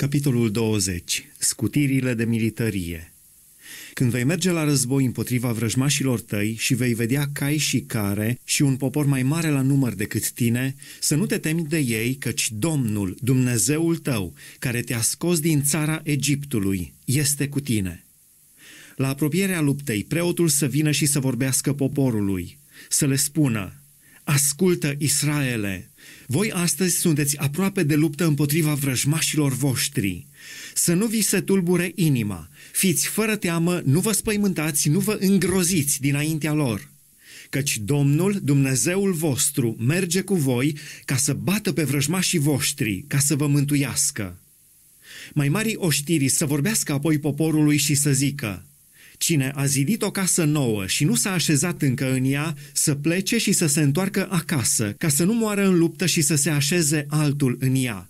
Capitolul 20. Scutirile de militărie când vei merge la război împotriva vrăjmașilor tăi și vei vedea cai și care și un popor mai mare la număr decât tine, să nu te temi de ei, căci Domnul, Dumnezeul tău, care te-a scos din țara Egiptului, este cu tine. La apropierea luptei, preotul să vină și să vorbească poporului, să le spună, Ascultă, Israele, voi astăzi sunteți aproape de luptă împotriva vrăjmașilor voștri. Să nu vi se tulbure inima, fiți fără teamă, nu vă spăimântați, nu vă îngroziți dinaintea lor. Căci Domnul, Dumnezeul vostru, merge cu voi ca să bată pe vrăjmașii voștri, ca să vă mântuiască. Mai mari oștirii să vorbească apoi poporului și să zică – Cine a zidit o casă nouă și nu s-a așezat încă în ea, să plece și să se întoarcă acasă, ca să nu moară în luptă și să se așeze altul în ea.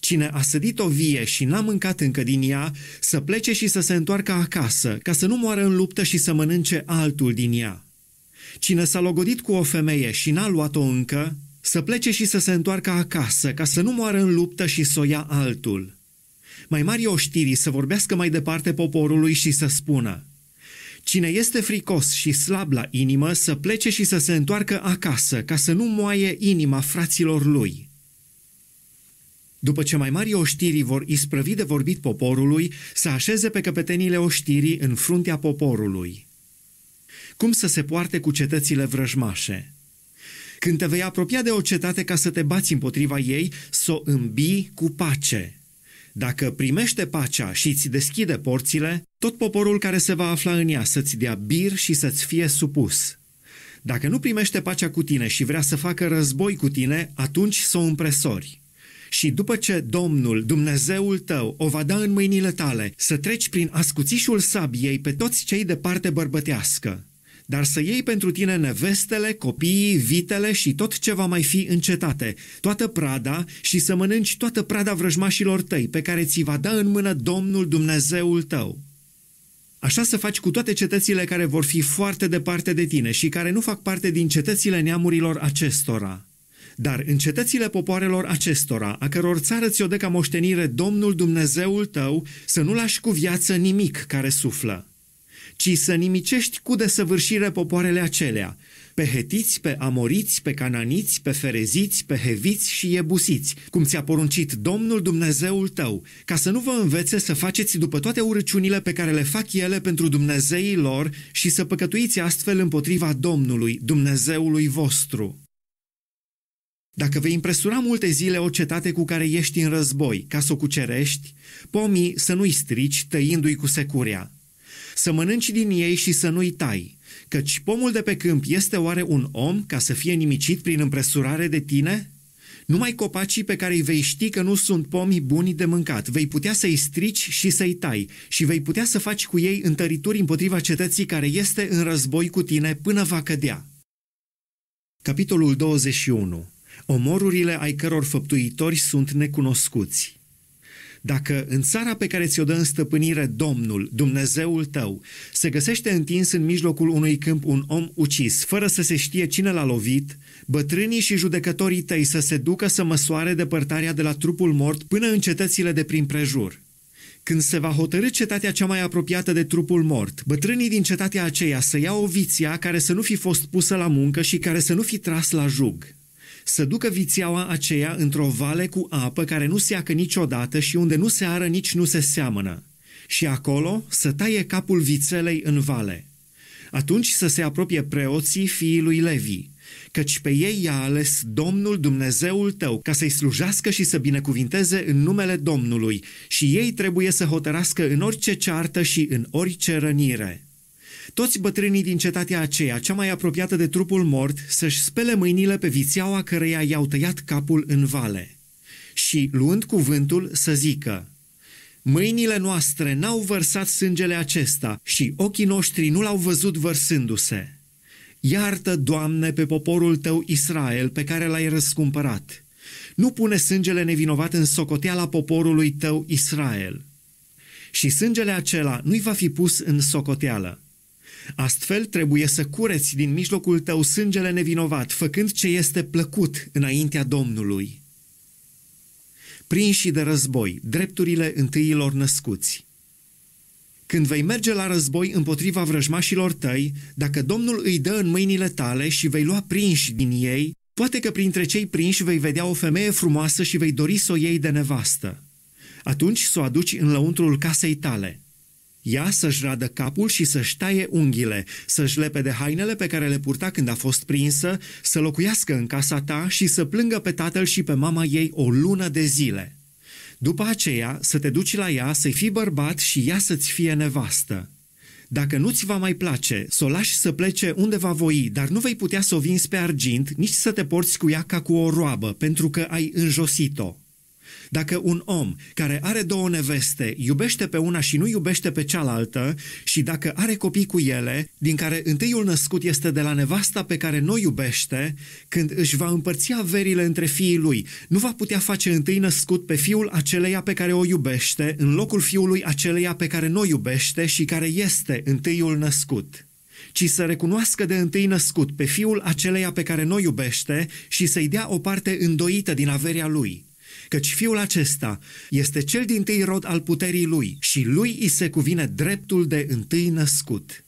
Cine a sădit o vie și n-a mâncat încă din ea, să plece și să se întoarcă acasă, ca să nu moară în luptă și să mănânce altul din ea. Cine s-a logodit cu o femeie și n-a luat-o încă, să plece și să se întoarcă acasă, ca să nu moară în luptă și să o ia altul mai mari oștirii să vorbească mai departe poporului și să spună Cine este fricos și slab la inimă să plece și să se întoarcă acasă, ca să nu moaie inima fraților lui. După ce mai mari oștirii vor isprăvi de vorbit poporului, să așeze pe căpetenile oștirii în fruntea poporului. Cum să se poarte cu cetățile vrăjmașe? Când te vei apropia de o cetate ca să te bați împotriva ei, să o îmbii cu pace – dacă primește pacea și îți deschide porțile, tot poporul care se va afla în ea să-ți dea bir și să-ți fie supus. Dacă nu primește pacea cu tine și vrea să facă război cu tine, atunci să o împresori. Și după ce Domnul, Dumnezeul tău, o va da în mâinile tale, să treci prin ascuțișul sabiei pe toți cei de parte bărbătească, dar să iei pentru tine nevestele, copiii, vitele și tot ce va mai fi încetate, toată prada și să mănânci toată prada vrăjmașilor tăi, pe care ți va da în mână Domnul Dumnezeul tău. Așa să faci cu toate cetățile care vor fi foarte departe de tine și care nu fac parte din cetățile neamurilor acestora. Dar în cetățile popoarelor acestora, a căror țară ți-o dă ca moștenire Domnul Dumnezeul tău, să nu lași cu viață nimic care suflă ci să nimicești cu desăvârșire popoarele acelea, pe hetiți, pe amoriți, pe cananiți, pe fereziți, pe heviți și ebusiți, cum ți-a poruncit Domnul Dumnezeul tău, ca să nu vă învețe să faceți după toate urăciunile pe care le fac ele pentru Dumnezeii lor și să păcătuiți astfel împotriva Domnului, Dumnezeului vostru. Dacă vei impresura multe zile o cetate cu care ești în război, ca să o cucerești, pomii să nu-i strici tăindu-i cu securea, să mănânci din ei și să nu-i tai, căci pomul de pe câmp este oare un om ca să fie nimicit prin împresurare de tine? Numai copacii pe care îi vei ști că nu sunt pomi buni de mâncat, vei putea să-i strici și să-i tai și vei putea să faci cu ei întărituri împotriva cetății care este în război cu tine până va cădea. Capitolul 21. Omorurile ai căror făptuitori sunt necunoscuți. Dacă în țara pe care ți-o dă în stăpânire Domnul, Dumnezeul tău, se găsește întins în mijlocul unui câmp un om ucis, fără să se știe cine l-a lovit, bătrânii și judecătorii tăi să se ducă să măsoare depărtarea de la trupul mort până în cetățile de prin prejur. Când se va hotărâ cetatea cea mai apropiată de trupul mort, bătrânii din cetatea aceea să ia o viția care să nu fi fost pusă la muncă și care să nu fi tras la jug, să ducă vițeaua aceea într-o vale cu apă care nu seacă niciodată și unde nu se ară nici nu se seamănă, și acolo să taie capul vițelei în vale. Atunci să se apropie preoții fiii lui Levi, căci pe ei i-a ales Domnul Dumnezeul tău ca să-i slujească și să binecuvinteze în numele Domnului și ei trebuie să hotărască în orice ceartă și în orice rănire. Toți bătrânii din cetatea aceea, cea mai apropiată de trupul mort, să-și spele mâinile pe vițeaua căreia i-au tăiat capul în vale și, luând cuvântul, să zică Mâinile noastre n-au vărsat sângele acesta și ochii noștri nu l-au văzut vărsându-se. Iartă, Doamne, pe poporul tău Israel pe care l-ai răscumpărat. Nu pune sângele nevinovat în socoteala poporului tău Israel. Și sângele acela nu-i va fi pus în socoteală. Astfel trebuie să cureți din mijlocul tău sângele nevinovat, făcând ce este plăcut înaintea Domnului. Prinși de război, drepturile întâiilor născuți. Când vei merge la război împotriva vrăjmașilor tăi, dacă Domnul îi dă în mâinile tale și vei lua prinși din ei, poate că printre cei prinși vei vedea o femeie frumoasă și vei dori să o iei de nevastă. Atunci să o aduci în lăuntrul casei tale – ea să-și radă capul și să-și taie unghiile, să-și lepe de hainele pe care le purta când a fost prinsă, să locuiască în casa ta și să plângă pe tatăl și pe mama ei o lună de zile. După aceea, să te duci la ea, să-i fii bărbat și ea să-ți fie nevastă. Dacă nu-ți va mai place, să o lași să plece unde va voi, dar nu vei putea să o vinzi pe argint, nici să te porți cu ea ca cu o roabă, pentru că ai înjosit-o. Dacă un om care are două neveste iubește pe una și nu iubește pe cealaltă și dacă are copii cu ele, din care întâiul născut este de la nevasta pe care nu iubește, când își va împărți averile între fiii lui, nu va putea face întâi născut pe fiul aceleia pe care o iubește în locul fiului aceleia pe care nu iubește și care este întâiul născut ci să recunoască de întâi născut pe fiul aceleia pe care noi iubește și să-i dea o parte îndoită din averea lui căci fiul acesta este cel din tâi rod al puterii lui și lui îi se cuvine dreptul de întâi născut.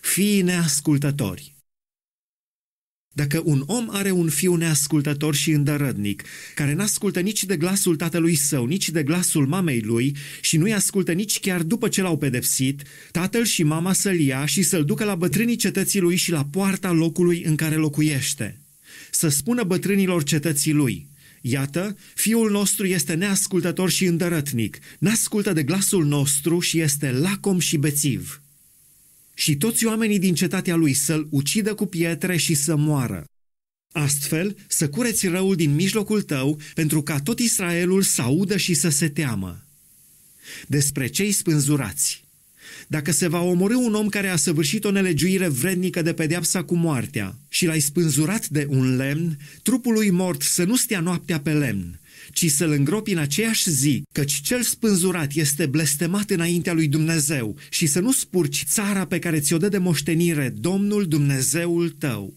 Fii neascultători dacă un om are un fiu neascultător și îndărădnic, care n-ascultă nici de glasul tatălui său, nici de glasul mamei lui și nu-i ascultă nici chiar după ce l-au pedepsit, tatăl și mama să-l ia și să-l ducă la bătrânii cetății lui și la poarta locului în care locuiește. Să spună bătrânilor cetății lui – Iată, fiul nostru este neascultător și îndărătnic, n-ascultă de glasul nostru și este lacom și bețiv. Și toți oamenii din cetatea lui să-l ucidă cu pietre și să moară. Astfel, să cureți răul din mijlocul tău, pentru ca tot Israelul să audă și să se teamă. Despre cei spânzurați – dacă se va omorâ un om care a săvârșit o nelegiuire vrednică de pedeapsa cu moartea și l-ai spânzurat de un lemn, trupul lui mort să nu stea noaptea pe lemn, ci să-l îngropi în aceeași zi, căci cel spânzurat este blestemat înaintea lui Dumnezeu și să nu spurci țara pe care ți-o dă de moștenire Domnul Dumnezeul tău.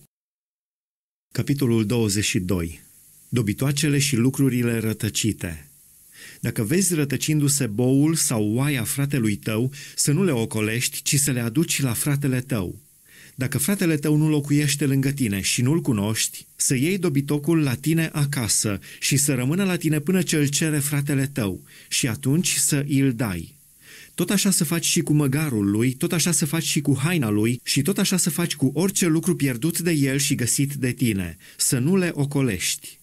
Capitolul 22. Dobitoacele și lucrurile rătăcite dacă vezi rătăcindu-se boul sau oaia fratelui tău, să nu le ocolești, ci să le aduci la fratele tău. Dacă fratele tău nu locuiește lângă tine și nu-l cunoști, să iei dobitocul la tine acasă și să rămână la tine până ce îl cere fratele tău și atunci să îl dai. Tot așa să faci și cu măgarul lui, tot așa să faci și cu haina lui și tot așa să faci cu orice lucru pierdut de el și găsit de tine, să nu le ocolești.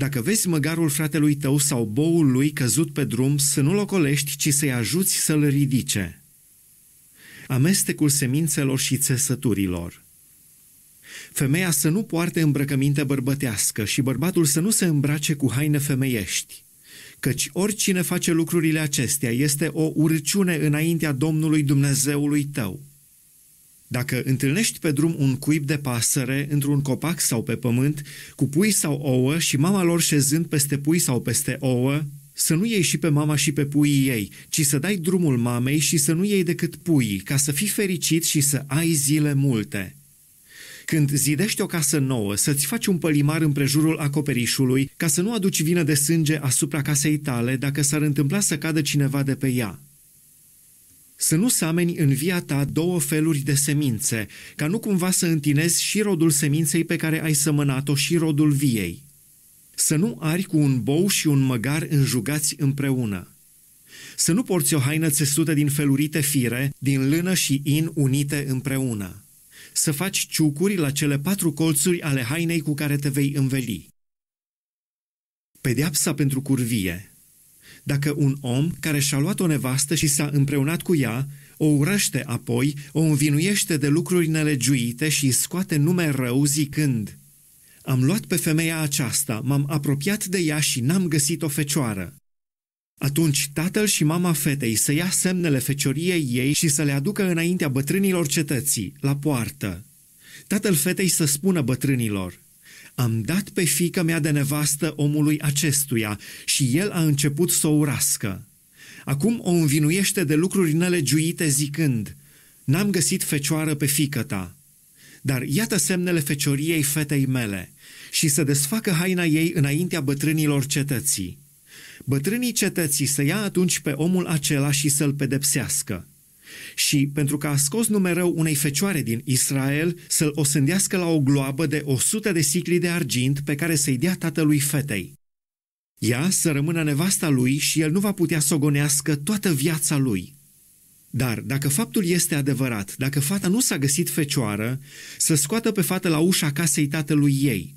Dacă vezi măgarul fratelui tău sau boul lui căzut pe drum, să nu-l ocolești, ci să-i ajuți să-l ridice. Amestecul semințelor și țesăturilor. Femeia să nu poarte îmbrăcăminte bărbătească și bărbatul să nu se îmbrace cu haine femeiești, căci oricine face lucrurile acestea este o urciune înaintea Domnului Dumnezeului tău. Dacă întâlnești pe drum un cuib de pasăre într-un copac sau pe pământ, cu pui sau ouă și mama lor șezând peste pui sau peste ouă, să nu iei și pe mama și pe puii ei, ci să dai drumul mamei și să nu iei decât puii, ca să fii fericit și să ai zile multe. Când zidești o casă nouă, să-ți faci un pălimar împrejurul acoperișului, ca să nu aduci vină de sânge asupra casei tale dacă s-ar întâmpla să cadă cineva de pe ea. Să nu sameni în via ta două feluri de semințe, ca nu cumva să întinezi și rodul seminței pe care ai sămânat o și rodul viei. Să nu ari cu un bou și un măgar înjugați împreună. Să nu porți o haină țesută din felurite fire, din lână și in unite împreună. Să faci ciucuri la cele patru colțuri ale hainei cu care te vei înveli. Pedeapsa pentru curvie dacă un om care și-a luat o nevastă și s-a împreunat cu ea, o urăște apoi, o învinuiește de lucruri nelegiuite și scoate nume rău zicând, Am luat pe femeia aceasta, m-am apropiat de ea și n-am găsit o fecioară. Atunci tatăl și mama fetei să ia semnele fecioriei ei și să le aducă înaintea bătrânilor cetății, la poartă. Tatăl fetei să spună bătrânilor – am dat pe fică mea de nevastă omului acestuia și el a început să o urască. Acum o învinuiește de lucruri nelegiuite zicând, N-am găsit fecioară pe fică ta. Dar iată semnele fecioriei fetei mele și să desfacă haina ei înaintea bătrânilor cetății. Bătrânii cetății să ia atunci pe omul acela și să-l pedepsească și pentru că a scos numereu unei fecioare din Israel să-l osândească la o gloabă de 100 de sicli de argint pe care să-i dea tatălui fetei. Ea să rămână nevasta lui și el nu va putea sogonească toată viața lui. Dar dacă faptul este adevărat, dacă fata nu s-a găsit fecioară, să scoată pe fată la ușa casei tatălui ei –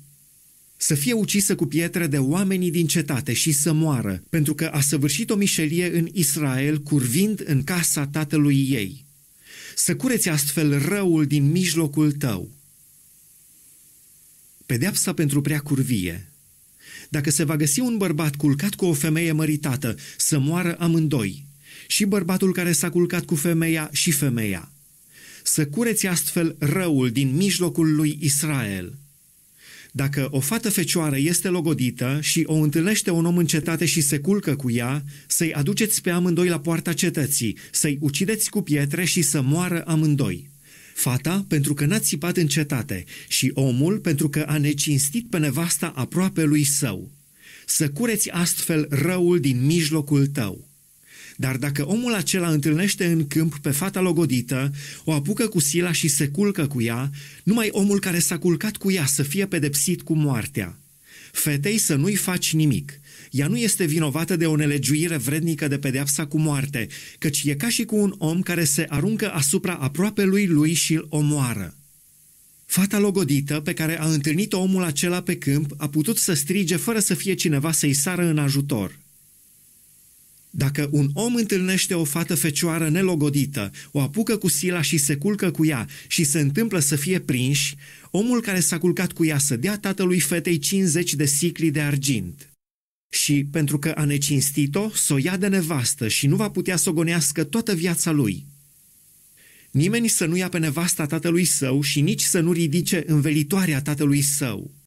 să fie ucisă cu pietre de oamenii din cetate și să moară, pentru că a săvârșit o mișelie în Israel, curvind în casa tatălui ei. Să cureți astfel răul din mijlocul tău. Pedeapsa pentru prea curvie. Dacă se va găsi un bărbat culcat cu o femeie măritată, să moară amândoi, și bărbatul care s-a culcat cu femeia și femeia. Să cureți astfel răul din mijlocul lui Israel – dacă o fată fecioară este logodită și o întâlnește un om în cetate și se culcă cu ea, să-i aduceți pe amândoi la poarta cetății, să-i ucideți cu pietre și să moară amândoi. Fata, pentru că n-a țipat în cetate, și omul, pentru că a necinstit pe nevasta aproape lui său. Să cureți astfel răul din mijlocul tău. Dar dacă omul acela întâlnește în câmp pe fata logodită, o apucă cu sila și se culcă cu ea, numai omul care s-a culcat cu ea să fie pedepsit cu moartea. Fetei să nu-i faci nimic. Ea nu este vinovată de o nelegiuire vrednică de pedeapsa cu moarte, căci e ca și cu un om care se aruncă asupra aproape lui lui și îl omoară. Fata logodită pe care a întâlnit omul acela pe câmp a putut să strige fără să fie cineva să-i sară în ajutor. Dacă un om întâlnește o fată fecioară nelogodită, o apucă cu sila și se culcă cu ea și se întâmplă să fie prinși, omul care s-a culcat cu ea să dea tatălui fetei 50 de sicli de argint. Și pentru că a necinstit-o, să o ia de nevastă și nu va putea să o gonească toată viața lui. Nimeni să nu ia pe nevasta tatălui său și nici să nu ridice învelitoarea tatălui său